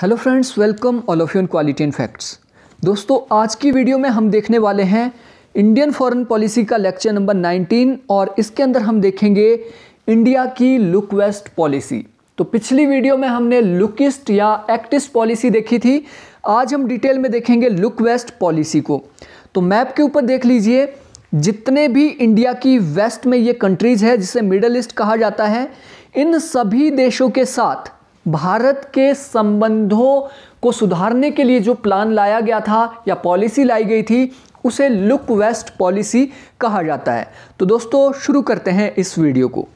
hello friends welcome all of you in quality in facts दोस्तों आज की video में हम देखने वाले हैं इंडियन फॉरेन पॉलिसी का लेक्चर नंबर 19 और इसके अंदर हम देखेंगे इंडिया की लुक वेस्ट पॉलिसी तो पिछली वीडियो में हमने लुकिस्ट या एक्टिस्ट पॉलिसी देखी थी आज हम डिटेल में देखेंगे लुक वेस्ट पॉलिसी को तो मैप के ऊपर देख लीजिए जितने भी इंडिया की वेस्ट में ये कंट्रीज़ है जिसे मिडल ईस्ट कहा जाता है इन सभी देशों के साथ भारत के संबंधों को सुधारने के लिए जो प्लान लाया गया था या पॉलिसी लाई गई थी उसे लुक वेस्ट पॉलिसी कहा जाता है तो दोस्तों शुरू करते हैं इस वीडियो को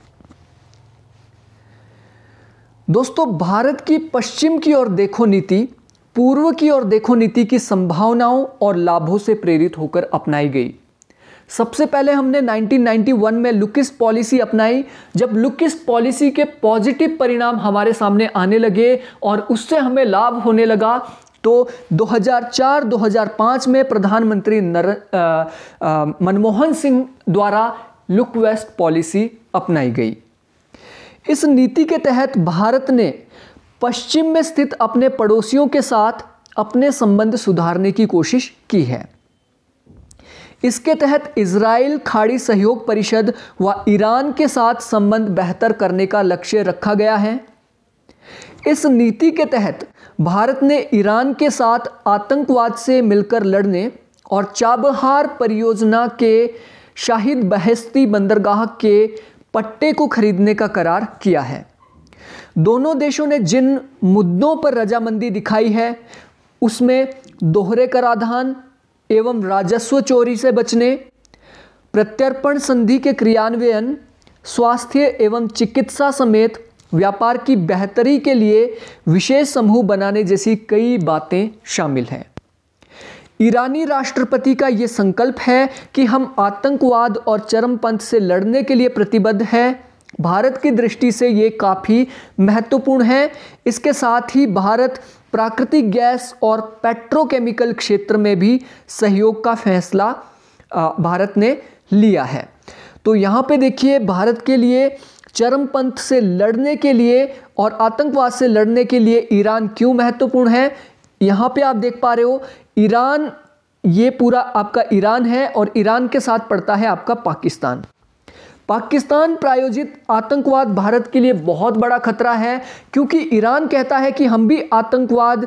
दोस्तों भारत की पश्चिम की ओर देखो नीति पूर्व की ओर देखो नीति की संभावनाओं और लाभों से प्रेरित होकर अपनाई गई सबसे पहले हमने 1991 में लुकिस पॉलिसी अपनाई जब लुकिस पॉलिसी के पॉजिटिव परिणाम हमारे सामने आने लगे और उससे हमें लाभ होने लगा तो 2004-2005 में प्रधानमंत्री नर मनमोहन सिंह द्वारा लुक वेस्ट पॉलिसी अपनाई गई इस नीति के तहत भारत ने पश्चिम में स्थित अपने पड़ोसियों के साथ अपने संबंध सुधारने की कोशिश की है इसके तहत इसराइल खाड़ी सहयोग परिषद व ईरान के साथ संबंध बेहतर करने का लक्ष्य रखा गया है इस नीति के तहत भारत ने ईरान के साथ आतंकवाद से मिलकर लड़ने और चाबहार परियोजना के शाहिद बहस्ती बंदरगाह के पट्टे को खरीदने का करार किया है दोनों देशों ने जिन मुद्दों पर रजामंदी दिखाई है उसमें दोहरे कराधान एवं राजस्व चोरी से बचने प्रत्यर्पण संधि के क्रियान्वयन स्वास्थ्य एवं चिकित्सा समेत व्यापार की बेहतरी के लिए विशेष समूह बनाने जैसी कई बातें शामिल हैं ईरानी राष्ट्रपति का ये संकल्प है कि हम आतंकवाद और चरमपंथ से लड़ने के लिए प्रतिबद्ध हैं भारत की दृष्टि से ये काफ़ी महत्वपूर्ण है इसके साथ ही भारत प्राकृतिक गैस और पेट्रोकेमिकल क्षेत्र में भी सहयोग का फैसला भारत ने लिया है तो यहाँ पे देखिए भारत के लिए चरमपंथ से लड़ने के लिए और आतंकवाद से लड़ने के लिए ईरान क्यों महत्वपूर्ण है यहाँ पे आप देख पा रहे हो ईरान ये पूरा आपका ईरान है और ईरान के साथ पड़ता है आपका पाकिस्तान पाकिस्तान प्रायोजित आतंकवाद भारत के लिए बहुत बड़ा खतरा है क्योंकि ईरान कहता है कि हम भी आतंकवाद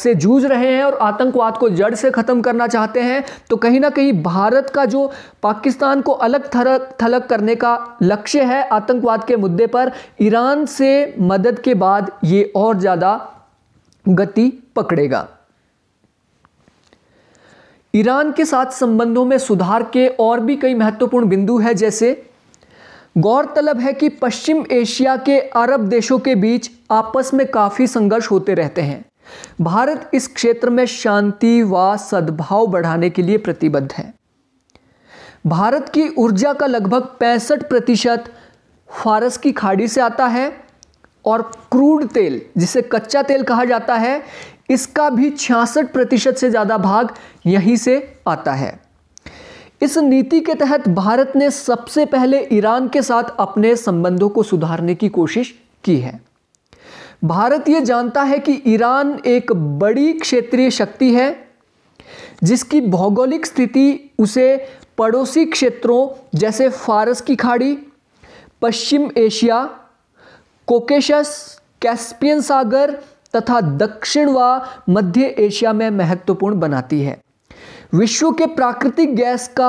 से जूझ रहे हैं और आतंकवाद को जड़ से ख़त्म करना चाहते हैं तो कहीं ना कहीं भारत का जो पाकिस्तान को अलग थलग थलग करने का लक्ष्य है आतंकवाद के मुद्दे पर ईरान से मदद के बाद ये और ज़्यादा गति पकड़ेगा ईरान के साथ संबंधों में सुधार के और भी कई महत्वपूर्ण बिंदु है जैसे गौरतलब है कि पश्चिम एशिया के अरब देशों के बीच आपस में काफ़ी संघर्ष होते रहते हैं भारत इस क्षेत्र में शांति व सद्भाव बढ़ाने के लिए प्रतिबद्ध है भारत की ऊर्जा का लगभग पैंसठ प्रतिशत फारस की खाड़ी से आता है और क्रूड तेल जिसे कच्चा तेल कहा जाता है इसका भी छियासठ प्रतिशत से ज़्यादा भाग यहीं से आता है इस नीति के तहत भारत ने सबसे पहले ईरान के साथ अपने संबंधों को सुधारने की कोशिश की है भारत यह जानता है कि ईरान एक बड़ी क्षेत्रीय शक्ति है जिसकी भौगोलिक स्थिति उसे पड़ोसी क्षेत्रों जैसे फारस की खाड़ी पश्चिम एशिया कोकेशस कैस्पियन सागर तथा दक्षिण व मध्य एशिया में महत्वपूर्ण बनाती है विश्व के प्राकृतिक गैस का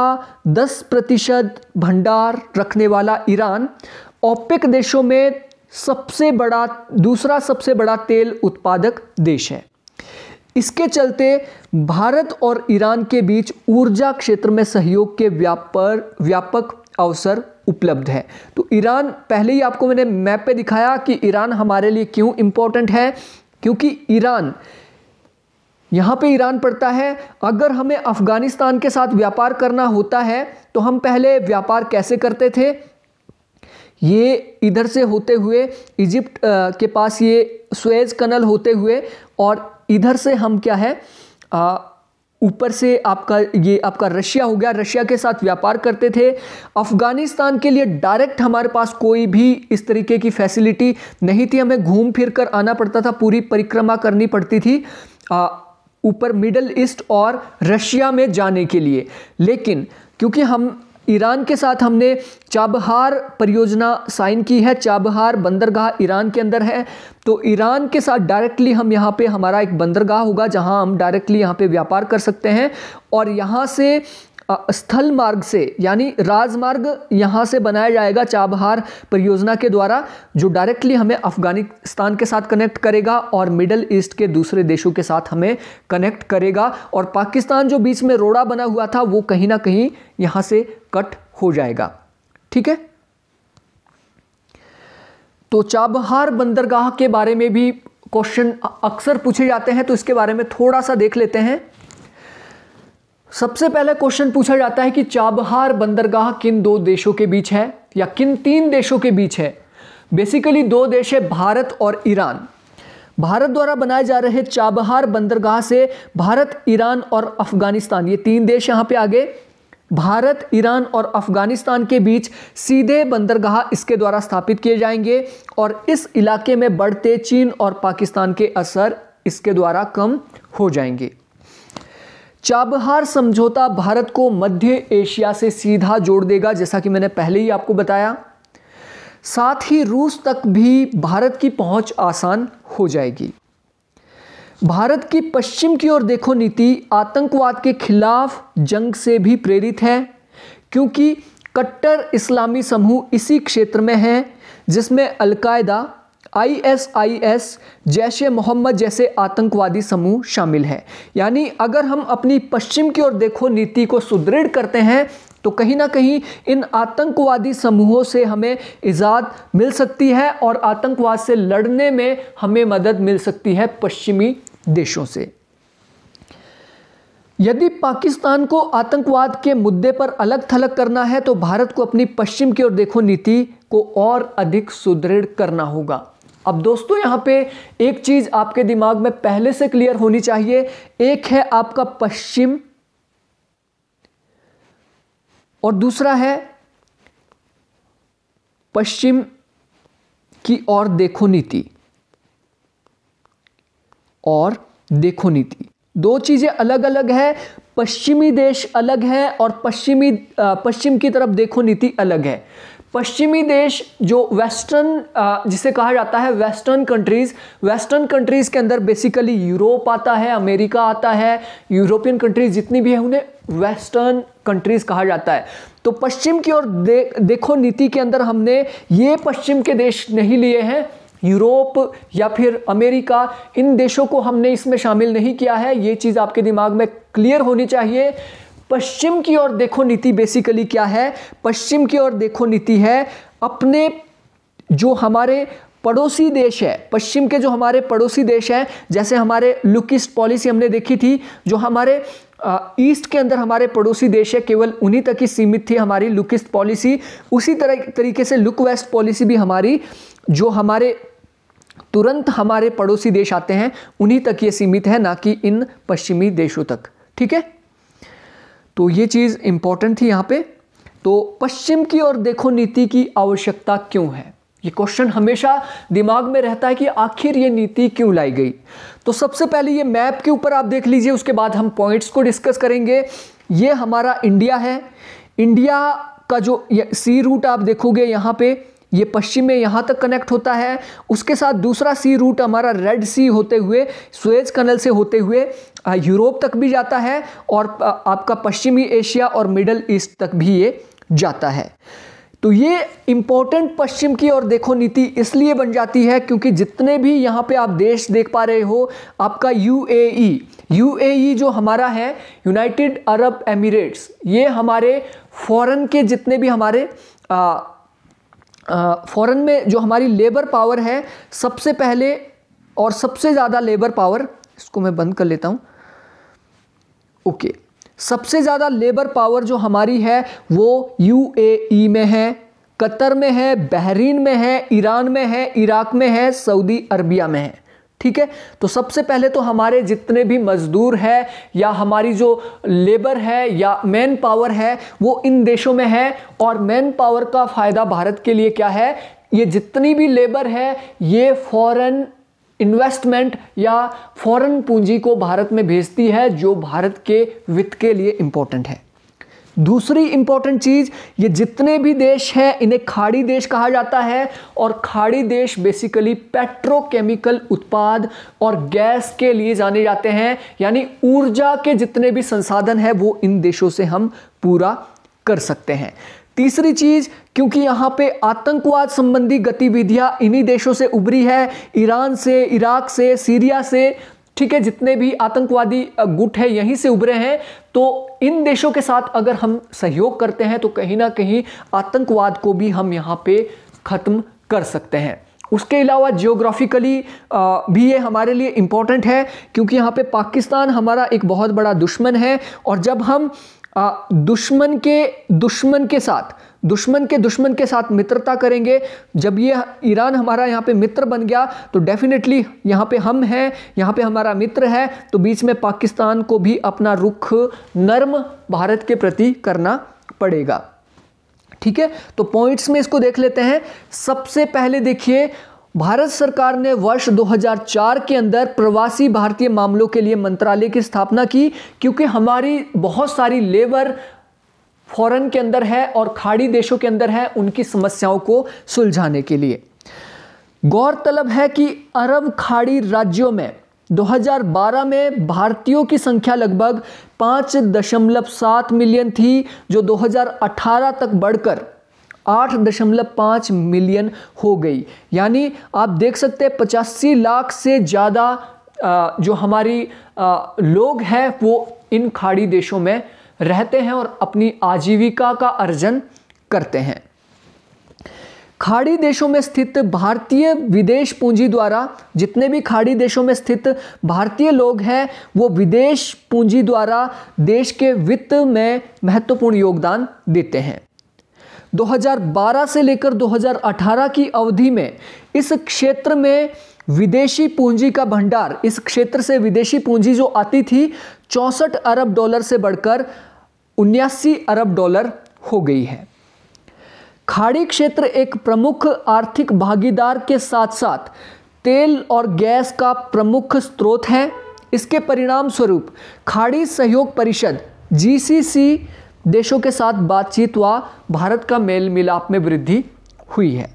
10 प्रतिशत भंडार रखने वाला ईरान ओपेक देशों में सबसे बड़ा दूसरा सबसे बड़ा तेल उत्पादक देश है इसके चलते भारत और ईरान के बीच ऊर्जा क्षेत्र में सहयोग के व्यापर व्यापक अवसर उपलब्ध है तो ईरान पहले ही आपको मैंने मैप पे दिखाया कि ईरान हमारे लिए क्यों इम्पोर्टेंट है क्योंकि ईरान यहाँ पे ईरान पड़ता है अगर हमें अफ़गानिस्तान के साथ व्यापार करना होता है तो हम पहले व्यापार कैसे करते थे ये इधर से होते हुए इजिप्ट के पास ये स्वेज कनल होते हुए और इधर से हम क्या है आ, ऊपर से आपका ये आपका रशिया हो गया रशिया के साथ व्यापार करते थे अफ़गानिस्तान के लिए डायरेक्ट हमारे पास कोई भी इस तरीके की फैसिलिटी नहीं थी हमें घूम फिर कर आना पड़ता था पूरी परिक्रमा करनी पड़ती थी आ, ऊपर मिडल ईस्ट और रशिया में जाने के लिए लेकिन क्योंकि हम ईरान के साथ हमने चाबहार परियोजना साइन की है चाबहार बंदरगाह ईरान के अंदर है तो ईरान के साथ डायरेक्टली हम यहाँ पे हमारा एक बंदरगाह होगा जहाँ हम डायरेक्टली यहाँ पे व्यापार कर सकते हैं और यहाँ से स्थल मार्ग से यानी राजमार्ग यहां से बनाया जाएगा चाबहार परियोजना के द्वारा जो डायरेक्टली हमें अफगानिस्तान के साथ कनेक्ट करेगा और मिडल ईस्ट के दूसरे देशों के साथ हमें कनेक्ट करेगा और पाकिस्तान जो बीच में रोड़ा बना हुआ था वो कहीं ना कहीं यहां से कट हो जाएगा ठीक है तो चाबहार बंदरगाह के बारे में भी क्वेश्चन अक्सर पूछे जाते हैं तो इसके बारे में थोड़ा सा देख लेते हैं सबसे पहला क्वेश्चन पूछा जाता है कि चाबहार बंदरगाह किन दो देशों के बीच है या किन तीन देशों के बीच है बेसिकली दो देश है भारत और ईरान भारत द्वारा बनाए जा रहे चाबहार बंदरगाह से भारत ईरान और अफगानिस्तान ये तीन देश यहाँ पे आगे भारत ईरान और अफगानिस्तान के बीच सीधे बंदरगाह इसके द्वारा स्थापित किए जाएंगे और इस इलाके में बढ़ते चीन और पाकिस्तान के असर इसके द्वारा कम हो जाएंगे चाबहार समझौता भारत को मध्य एशिया से सीधा जोड़ देगा जैसा कि मैंने पहले ही आपको बताया साथ ही रूस तक भी भारत की पहुंच आसान हो जाएगी भारत की पश्चिम की ओर देखो नीति आतंकवाद के खिलाफ जंग से भी प्रेरित है क्योंकि कट्टर इस्लामी समूह इसी क्षेत्र में है जिसमें अलकायदा आईएसआईएस जैश मोहम्मद जैसे आतंकवादी समूह शामिल हैं यानी अगर हम अपनी पश्चिम की ओर देखो नीति को सुदृढ़ करते हैं तो कहीं ना कहीं इन आतंकवादी समूहों से हमें इजाद मिल सकती है और आतंकवाद से लड़ने में हमें मदद मिल सकती है पश्चिमी देशों से यदि पाकिस्तान को आतंकवाद के मुद्दे पर अलग थलग करना है तो भारत को अपनी पश्चिम की ओर देखो नीति को और अधिक सुदृढ़ करना होगा अब दोस्तों यहाँ पे एक चीज़ आपके दिमाग में पहले से क्लियर होनी चाहिए एक है आपका पश्चिम और दूसरा है पश्चिम की ओर देखो नीति और देखो नीति दो चीज़ें अलग अलग है पश्चिमी देश अलग है और पश्चिमी पश्चिम की तरफ देखो नीति अलग है पश्चिमी देश जो वेस्टर्न जिसे कहा जाता है वेस्टर्न कंट्रीज़ वेस्टर्न कंट्रीज़ के अंदर बेसिकली यूरोप आता है अमेरिका आता है यूरोपियन कंट्रीज़ जितनी भी है उन्हें वेस्टर्न कंट्रीज़ कहा जाता है तो पश्चिम की ओर दे, देखो नीति के अंदर हमने ये पश्चिम के देश नहीं लिए हैं यूरोप या फिर अमेरिका इन देशों को हमने इसमें शामिल नहीं किया है ये चीज़ आपके दिमाग में क्लियर होनी चाहिए पश्चिम की ओर देखो नीति बेसिकली क्या है पश्चिम की ओर देखो नीति है अपने जो हमारे पड़ोसी देश है पश्चिम के जो हमारे पड़ोसी देश हैं जैसे हमारे लुकिस्ट पॉलिसी हमने देखी थी जो हमारे ईस्ट के अंदर हमारे पड़ोसी देश है केवल उन्हीं तक ही सीमित थी हमारी लुकिस्ट पॉलिसी उसी तरह तरीके से लुक वेस्ट पॉलिसी भी हमारी जो हमारे तुरंत हमारे पड़ोसी देश आते हैं उन्हीं तक ये सीमित है ना कि इन पश्चिमी देशों तक ठीक है तो ये चीज़ इम्पॉर्टेंट थी यहाँ पे तो पश्चिम की ओर देखो नीति की आवश्यकता क्यों है ये क्वेश्चन हमेशा दिमाग में रहता है कि आखिर ये नीति क्यों लाई गई तो सबसे पहले ये मैप के ऊपर आप देख लीजिए उसके बाद हम पॉइंट्स को डिस्कस करेंगे ये हमारा इंडिया है इंडिया का जो सी रूट आप देखोगे यहाँ पे ये पश्चिम में यहाँ तक कनेक्ट होता है उसके साथ दूसरा सी रूट हमारा रेड सी होते हुए स्वेज कनल से होते हुए यूरोप तक भी जाता है और आपका पश्चिमी एशिया और मिडल ईस्ट तक भी ये जाता है तो ये इम्पोर्टेंट पश्चिम की और देखो नीति इसलिए बन जाती है क्योंकि जितने भी यहाँ पे आप देश देख पा रहे हो आपका यूएई यूएई e, e जो हमारा है यूनाइटेड अरब एमिरेट्स ये हमारे फॉरेन के जितने भी हमारे आ, फॉरेन में जो हमारी लेबर पावर है सबसे पहले और सबसे ज़्यादा लेबर पावर इसको मैं बंद कर लेता हूँ ओके सबसे ज़्यादा लेबर पावर जो हमारी है वो यूएई में है कतर में है बहरीन में है ईरान में है इराक में है सऊदी अरबिया में है ठीक है तो सबसे पहले तो हमारे जितने भी मजदूर है या हमारी जो लेबर है या मैन पावर है वो इन देशों में है और मैन पावर का फ़ायदा भारत के लिए क्या है ये जितनी भी लेबर है ये फॉरेन इन्वेस्टमेंट या फॉरेन पूंजी को भारत में भेजती है जो भारत के वित्त के लिए इंपॉर्टेंट है दूसरी इंपॉर्टेंट चीज़ ये जितने भी देश हैं इन्हें खाड़ी देश कहा जाता है और खाड़ी देश बेसिकली पेट्रोकेमिकल उत्पाद और गैस के लिए जाने जाते हैं यानी ऊर्जा के जितने भी संसाधन है वो इन देशों से हम पूरा कर सकते हैं तीसरी चीज क्योंकि यहाँ पे आतंकवाद संबंधी गतिविधियां इन्हीं देशों से उभरी है ईरान से इराक से सीरिया से ठीक है जितने भी आतंकवादी गुट है यहीं से उभरे हैं तो इन देशों के साथ अगर हम सहयोग करते हैं तो कहीं ना कहीं आतंकवाद को भी हम यहाँ पे ख़त्म कर सकते हैं उसके अलावा जियोग्राफिकली भी ये हमारे लिए इम्पॉर्टेंट है क्योंकि यहाँ पे पाकिस्तान हमारा एक बहुत बड़ा दुश्मन है और जब हम दुश्मन के दुश्मन के साथ दुश्मन के दुश्मन के साथ मित्रता करेंगे जब ये ईरान हमारा यहाँ पे मित्र बन गया तो डेफिनेटली यहाँ पे हम हैं यहाँ पे हमारा मित्र है तो बीच में पाकिस्तान को भी अपना रुख नर्म भारत के प्रति करना पड़ेगा ठीक है तो पॉइंट्स में इसको देख लेते हैं सबसे पहले देखिए भारत सरकार ने वर्ष 2004 के अंदर प्रवासी भारतीय मामलों के लिए मंत्रालय की स्थापना की क्योंकि हमारी बहुत सारी लेबर फॉरेन के अंदर है और खाड़ी देशों के अंदर है उनकी समस्याओं को सुलझाने के लिए गौरतलब है कि अरब खाड़ी राज्यों में 2012 में भारतीयों की संख्या लगभग 5.7 मिलियन थी जो 2018 तक बढ़कर 8.5 मिलियन हो गई यानी आप देख सकते हैं पचासी लाख से ज़्यादा जो हमारी लोग हैं वो इन खाड़ी देशों में रहते हैं और अपनी आजीविका का अर्जन करते हैं खाड़ी देशों में स्थित भारतीय विदेश पूंजी द्वारा जितने भी खाड़ी देशों में स्थित भारतीय लोग हैं वो विदेश पूंजी द्वारा देश के वित्त में महत्वपूर्ण योगदान देते हैं 2012 से लेकर 2018 की अवधि में इस क्षेत्र में विदेशी पूंजी का भंडार इस क्षेत्र से विदेशी पूंजी जो आती थी चौंसठ अरब डॉलर से बढ़कर उन्यासी अरब डॉलर हो गई है खाड़ी क्षेत्र एक प्रमुख आर्थिक भागीदार के साथ साथ तेल और गैस का प्रमुख स्रोत है इसके परिणाम स्वरूप खाड़ी सहयोग परिषद जीसीसी देशों के साथ बातचीत व भारत का मेल मिलाप में वृद्धि हुई है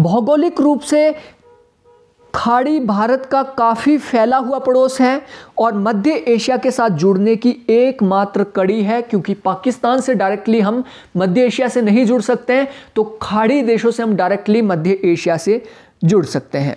भौगोलिक रूप से खाड़ी भारत का काफ़ी फैला हुआ पड़ोस है और मध्य एशिया के साथ जुड़ने की एकमात्र कड़ी है क्योंकि पाकिस्तान से डायरेक्टली हम मध्य एशिया से नहीं जुड़ सकते हैं तो खाड़ी देशों से हम डायरेक्टली मध्य एशिया से जुड़ सकते हैं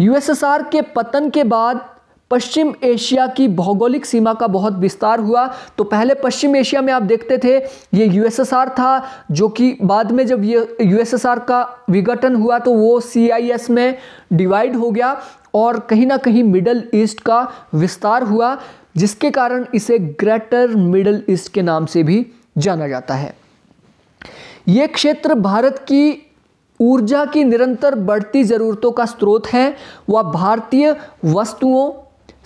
यूएसएसआर के पतन के बाद पश्चिम एशिया की भौगोलिक सीमा का बहुत विस्तार हुआ तो पहले पश्चिम एशिया में आप देखते थे ये यूएसएसआर था जो कि बाद में जब ये यूएसएसआर का विघटन हुआ तो वो सीआईएस में डिवाइड हो गया और कहीं ना कहीं मिडल ईस्ट का विस्तार हुआ जिसके कारण इसे ग्रेटर मिडल ईस्ट के नाम से भी जाना जाता है ये क्षेत्र भारत की ऊर्जा की निरंतर बढ़ती ज़रूरतों का स्रोत है वह भारतीय वस्तुओं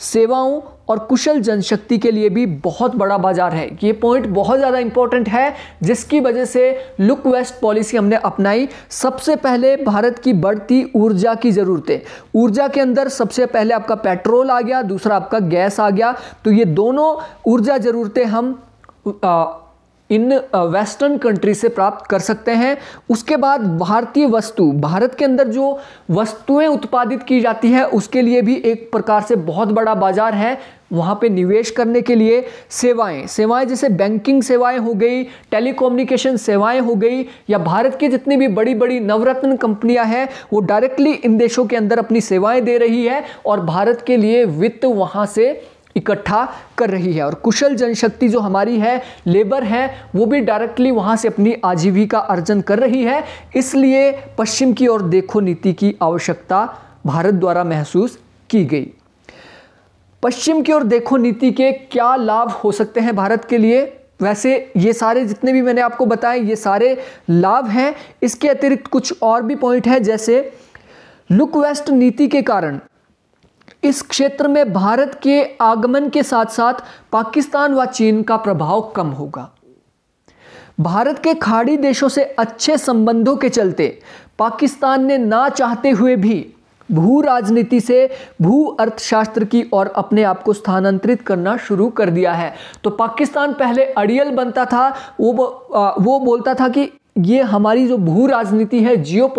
सेवाओं और कुशल जनशक्ति के लिए भी बहुत बड़ा बाजार है ये पॉइंट बहुत ज़्यादा इंपॉर्टेंट है जिसकी वजह से लुक वेस्ट पॉलिसी हमने अपनाई सबसे पहले भारत की बढ़ती ऊर्जा की ज़रूरतें ऊर्जा के अंदर सबसे पहले आपका पेट्रोल आ गया दूसरा आपका गैस आ गया तो ये दोनों ऊर्जा ज़रूरतें हम आ, इन वेस्टर्न कंट्री से प्राप्त कर सकते हैं उसके बाद भारतीय वस्तु भारत के अंदर जो वस्तुएं उत्पादित की जाती है उसके लिए भी एक प्रकार से बहुत बड़ा बाजार है वहाँ पे निवेश करने के लिए सेवाएं सेवाएं जैसे बैंकिंग सेवाएं हो गई टेलीकम्युनिकेशन सेवाएं हो गई या भारत की जितनी भी बड़ी बड़ी नवरत्न कंपनियां हैं वो डायरेक्टली इन देशों के अंदर अपनी सेवाएं दे रही है और भारत के लिए वित्त वहाँ से इकट्ठा कर रही है और कुशल जनशक्ति जो हमारी है लेबर है वो भी डायरेक्टली वहाँ से अपनी आजीविका अर्जन कर रही है इसलिए पश्चिम की ओर देखो नीति की आवश्यकता भारत द्वारा महसूस की गई पश्चिम की ओर देखो नीति के क्या लाभ हो सकते हैं भारत के लिए वैसे ये सारे जितने भी मैंने आपको बताए ये सारे लाभ हैं इसके अतिरिक्त कुछ और भी पॉइंट है जैसे लुक वेस्ट नीति के कारण इस क्षेत्र में भारत के आगमन के साथ साथ पाकिस्तान व चीन का प्रभाव कम होगा भारत के खाड़ी देशों से अच्छे संबंधों के चलते पाकिस्तान ने ना चाहते हुए भी भू राजनीति से भू अर्थशास्त्र की ओर अपने आप को स्थानांतरित करना शुरू कर दिया है तो पाकिस्तान पहले अड़ियल बनता था वो वो बोलता था कि ये हमारी जो भू राजनीति है जियो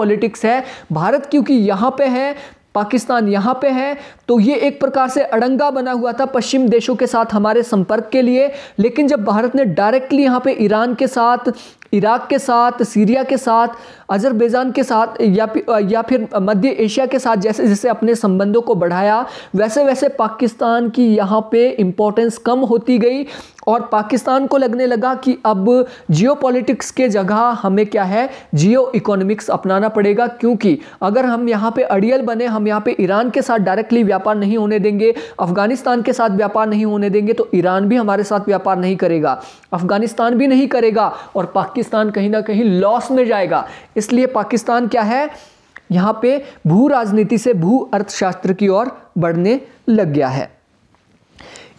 है भारत क्योंकि यहाँ पे है पाकिस्तान यहाँ पे है तो ये एक प्रकार से अड़ंगा बना हुआ था पश्चिम देशों के साथ हमारे संपर्क के लिए लेकिन जब भारत ने डायरेक्टली यहाँ पे ईरान के साथ इराक के साथ सीरिया के साथ अजरबैजान के साथ या या फिर मध्य एशिया के साथ जैसे जैसे अपने संबंधों को बढ़ाया वैसे वैसे पाकिस्तान की यहाँ पे इम्पोर्टेंस कम होती गई और पाकिस्तान को लगने लगा कि अब जियो के जगह हमें क्या है जियो इकोनॉमिक्स अपनाना पड़ेगा क्योंकि अगर हम यहाँ पे अड़ियल बने हम यहाँ पे ईरान के साथ डायरेक्टली व्यापार नहीं होने देंगे अफगानिस्तान के साथ व्यापार नहीं होने देंगे तो ईरान भी हमारे साथ व्यापार नहीं करेगा अफगानिस्तान भी नहीं करेगा और पाकिस्तान कहीं ना कहीं लॉस में जाएगा इसलिए पाकिस्तान क्या है यहाँ पे भू राजनीति से भू अर्थशास्त्र की ओर बढ़ने लग गया है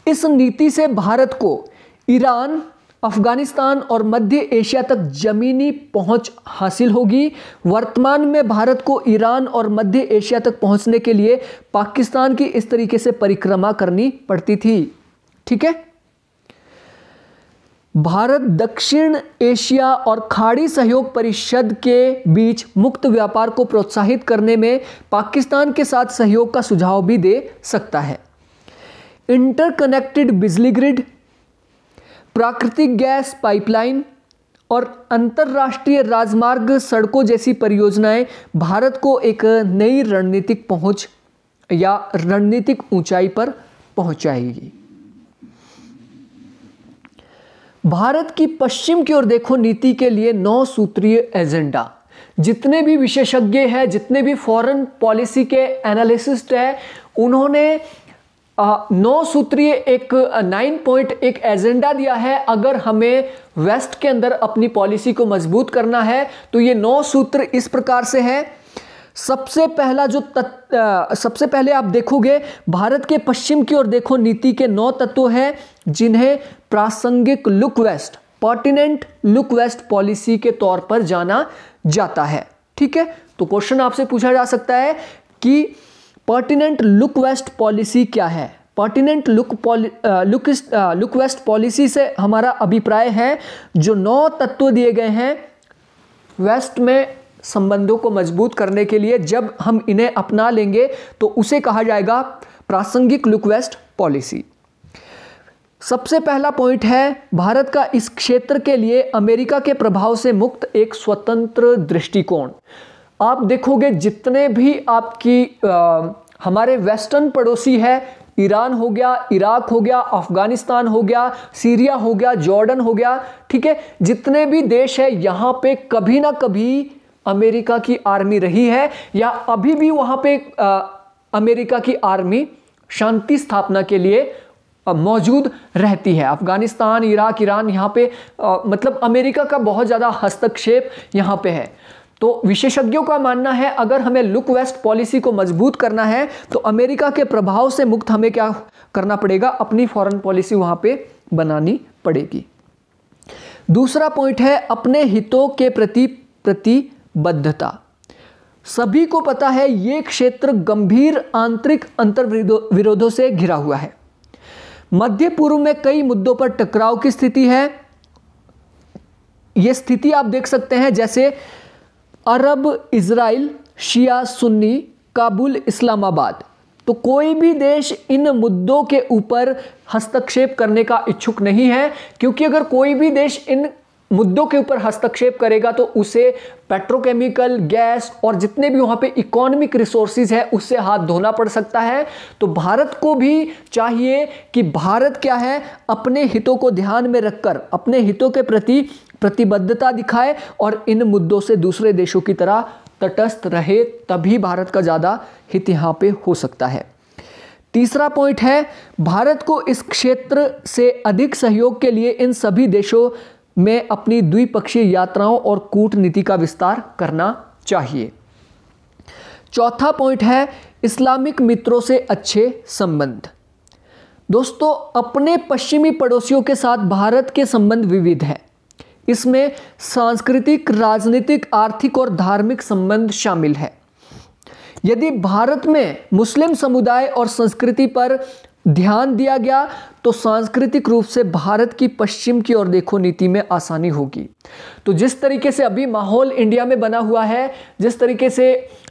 इस नीति से भारत को ईरान अफगानिस्तान और मध्य एशिया तक जमीनी पहुंच हासिल होगी वर्तमान में भारत को ईरान और मध्य एशिया तक पहुंचने के लिए पाकिस्तान की इस तरीके से परिक्रमा करनी पड़ती थी ठीक है भारत दक्षिण एशिया और खाड़ी सहयोग परिषद के बीच मुक्त व्यापार को प्रोत्साहित करने में पाकिस्तान के साथ सहयोग का सुझाव भी दे सकता है इंटरकनेक्टेड बिजली ग्रिड प्राकृतिक गैस पाइपलाइन और अंतर्राष्ट्रीय राजमार्ग सड़कों जैसी परियोजनाएं भारत को एक नई रणनीतिक पहुंच या रणनीतिक ऊंचाई पर पहुंचाएगी भारत की पश्चिम की ओर देखो नीति के लिए नौ सूत्रीय एजेंडा जितने भी विशेषज्ञ हैं जितने भी फॉरेन पॉलिसी के एनालिसिस्ट हैं उन्होंने नौ सूत्रीय एक नाइन पॉइंट एक एजेंडा दिया है अगर हमें वेस्ट के अंदर अपनी पॉलिसी को मजबूत करना है तो ये नौ सूत्र इस प्रकार से हैं सबसे पहला जो तत् सबसे पहले आप देखोगे भारत के पश्चिम की ओर देखो नीति के नौ तत्व हैं जिन्हें प्रासंगिक look west pertinent look west policy के तौर पर जाना जाता है ठीक है तो क्वेश्चन आपसे पूछा जा सकता है कि पर्टिनेंट लुक वेस्ट पॉलिसी क्या है pertinent look look look west policy से हमारा अभिप्राय है जो नौ तत्व दिए गए हैं वेस्ट में संबंधों को मजबूत करने के लिए जब हम इन्हें अपना लेंगे तो उसे कहा जाएगा प्रासंगिक लुक वेस्ट पॉलिसी सबसे पहला पॉइंट है भारत का इस क्षेत्र के लिए अमेरिका के प्रभाव से मुक्त एक स्वतंत्र दृष्टिकोण आप देखोगे जितने भी आपकी आ, हमारे वेस्टर्न पड़ोसी है ईरान हो गया इराक हो गया अफगानिस्तान हो गया सीरिया हो गया जॉर्डन हो गया ठीक है जितने भी देश है यहाँ पे कभी ना कभी अमेरिका की आर्मी रही है या अभी भी वहाँ पे आ, अमेरिका की आर्मी शांति स्थापना के लिए मौजूद रहती है अफ़गानिस्तान इराक ईरान यहाँ पे आ, मतलब अमेरिका का बहुत ज़्यादा हस्तक्षेप यहाँ पे है तो विशेषज्ञों का मानना है अगर हमें लुक वेस्ट पॉलिसी को मजबूत करना है तो अमेरिका के प्रभाव से मुक्त हमें क्या करना पड़ेगा अपनी फॉरेन पॉलिसी वहाँ पे बनानी पड़ेगी दूसरा पॉइंट है अपने हितों के प्रति प्रतिबद्धता सभी को पता है ये क्षेत्र गंभीर आंतरिक अंतर विरोधों से घिरा हुआ है मध्य पूर्व में कई मुद्दों पर टकराव की स्थिति है यह स्थिति आप देख सकते हैं जैसे अरब इसराइल शिया सुन्नी काबुल इस्लामाबाद तो कोई भी देश इन मुद्दों के ऊपर हस्तक्षेप करने का इच्छुक नहीं है क्योंकि अगर कोई भी देश इन मुद्दों के ऊपर हस्तक्षेप करेगा तो उसे पेट्रोकेमिकल गैस और जितने भी वहाँ पे इकोनॉमिक रिसोर्सेज है उससे हाथ धोना पड़ सकता है तो भारत को भी चाहिए कि भारत क्या है अपने हितों को ध्यान में रखकर अपने हितों के प्रति प्रतिबद्धता दिखाए और इन मुद्दों से दूसरे देशों की तरह तटस्थ रहे तभी भारत का ज़्यादा हित यहाँ पे हो सकता है तीसरा पॉइंट है भारत को इस क्षेत्र से अधिक सहयोग के लिए इन सभी देशों में अपनी द्विपक्षीय यात्राओं और कूटनीति का विस्तार करना चाहिए चौथा पॉइंट है इस्लामिक मित्रों से अच्छे संबंध दोस्तों अपने पश्चिमी पड़ोसियों के साथ भारत के संबंध विविध हैं इसमें सांस्कृतिक राजनीतिक आर्थिक और धार्मिक संबंध शामिल है यदि भारत में मुस्लिम समुदाय और संस्कृति पर ध्यान दिया गया तो सांस्कृतिक रूप से भारत की पश्चिम की ओर देखो नीति में आसानी होगी तो जिस तरीके से अभी माहौल इंडिया में बना हुआ है जिस तरीके से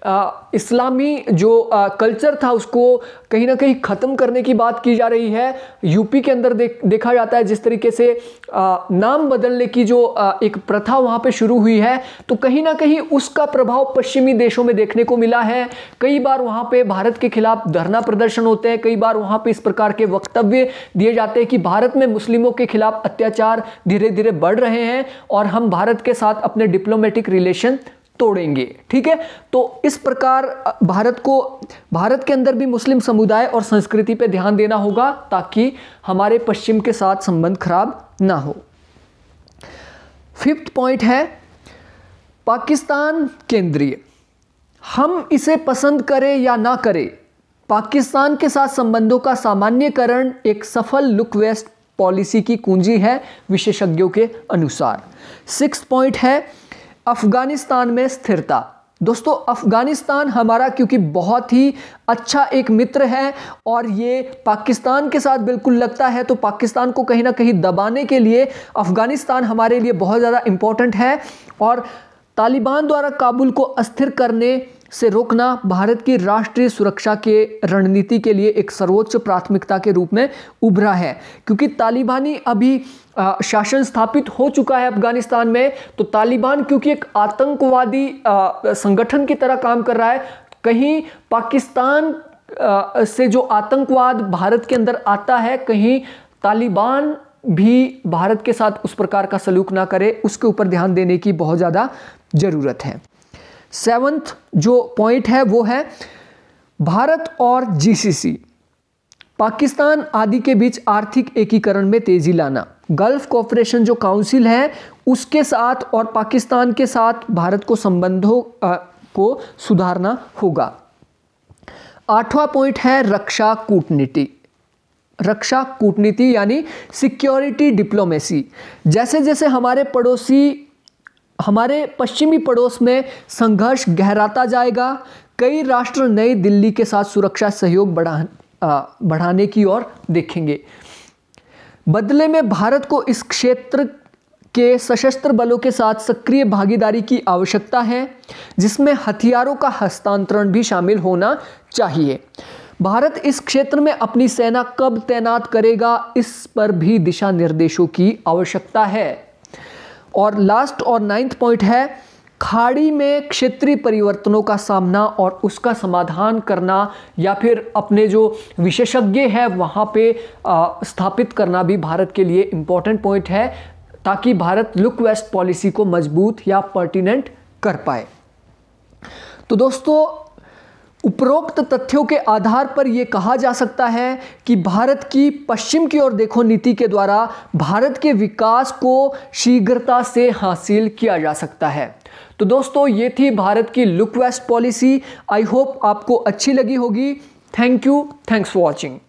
आ, इस्लामी जो आ, कल्चर था उसको कहीं ना कहीं ख़त्म करने की बात की जा रही है यूपी के अंदर देख देखा जाता है जिस तरीके से आ, नाम बदलने की जो आ, एक प्रथा वहाँ पे शुरू हुई है तो कहीं ना कहीं उसका प्रभाव पश्चिमी देशों में देखने को मिला है कई बार वहाँ पे भारत के खिलाफ धरना प्रदर्शन होते हैं कई बार वहाँ पे इस प्रकार के वक्तव्य दिए जाते हैं कि भारत में मुस्लिमों के खिलाफ अत्याचार धीरे धीरे बढ़ रहे हैं और हम भारत के साथ अपने डिप्लोमेटिक रिलेशन तोड़ेंगे ठीक है तो इस प्रकार भारत को भारत के अंदर भी मुस्लिम समुदाय और संस्कृति पर ध्यान देना होगा ताकि हमारे पश्चिम के साथ संबंध खराब ना हो फिफ्थ पॉइंट है पाकिस्तान केंद्रीय हम इसे पसंद करें या ना करें पाकिस्तान के साथ संबंधों का सामान्यकरण एक सफल लुक वेस्ट पॉलिसी की कुंजी है विशेषज्ञों के अनुसार सिक्स पॉइंट है अफगानिस्तान में स्थिरता दोस्तों अफगानिस्तान हमारा क्योंकि बहुत ही अच्छा एक मित्र है और ये पाकिस्तान के साथ बिल्कुल लगता है तो पाकिस्तान को कहीं ना कहीं दबाने के लिए अफगानिस्तान हमारे लिए बहुत ज़्यादा इम्पोर्टेंट है और तालिबान द्वारा काबुल को अस्थिर करने से रोकना भारत की राष्ट्रीय सुरक्षा के रणनीति के लिए एक सर्वोच्च प्राथमिकता के रूप में उभरा है क्योंकि तालिबानी अभी शासन स्थापित हो चुका है अफगानिस्तान में तो तालिबान क्योंकि एक आतंकवादी संगठन की तरह काम कर रहा है कहीं पाकिस्तान से जो आतंकवाद भारत के अंदर आता है कहीं तालिबान भी भारत के साथ उस प्रकार का सलूक ना करे उसके ऊपर ध्यान देने की बहुत ज़्यादा ज़रूरत है सेवंथ जो पॉइंट है वो है भारत और जीसीसी पाकिस्तान आदि के बीच आर्थिक एकीकरण में तेजी लाना गल्फ कॉपरेशन जो काउंसिल है उसके साथ और पाकिस्तान के साथ भारत को संबंधों को सुधारना होगा आठवां पॉइंट है रक्षा कूटनीति रक्षा कूटनीति यानी सिक्योरिटी डिप्लोमेसी जैसे जैसे हमारे पड़ोसी हमारे पश्चिमी पड़ोस में संघर्ष गहराता जाएगा कई राष्ट्र नई दिल्ली के साथ सुरक्षा सहयोग बढ़ा बढ़ाने की ओर देखेंगे बदले में भारत को इस क्षेत्र के सशस्त्र बलों के साथ सक्रिय भागीदारी की आवश्यकता है जिसमें हथियारों का हस्तांतरण भी शामिल होना चाहिए भारत इस क्षेत्र में अपनी सेना कब तैनात करेगा इस पर भी दिशा निर्देशों की आवश्यकता है और लास्ट और नाइन्थ पॉइंट है खाड़ी में क्षेत्रीय परिवर्तनों का सामना और उसका समाधान करना या फिर अपने जो विशेषज्ञ है वहाँ पे आ, स्थापित करना भी भारत के लिए इम्पॉर्टेंट पॉइंट है ताकि भारत लुक वेस्ट पॉलिसी को मजबूत या पर्टिनेंट कर पाए तो दोस्तों उपरोक्त तथ्यों के आधार पर यह कहा जा सकता है कि भारत की पश्चिम की ओर देखो नीति के द्वारा भारत के विकास को शीघ्रता से हासिल किया जा सकता है तो दोस्तों ये थी भारत की look west policy I hope आपको अच्छी लगी होगी thank you thanks for watching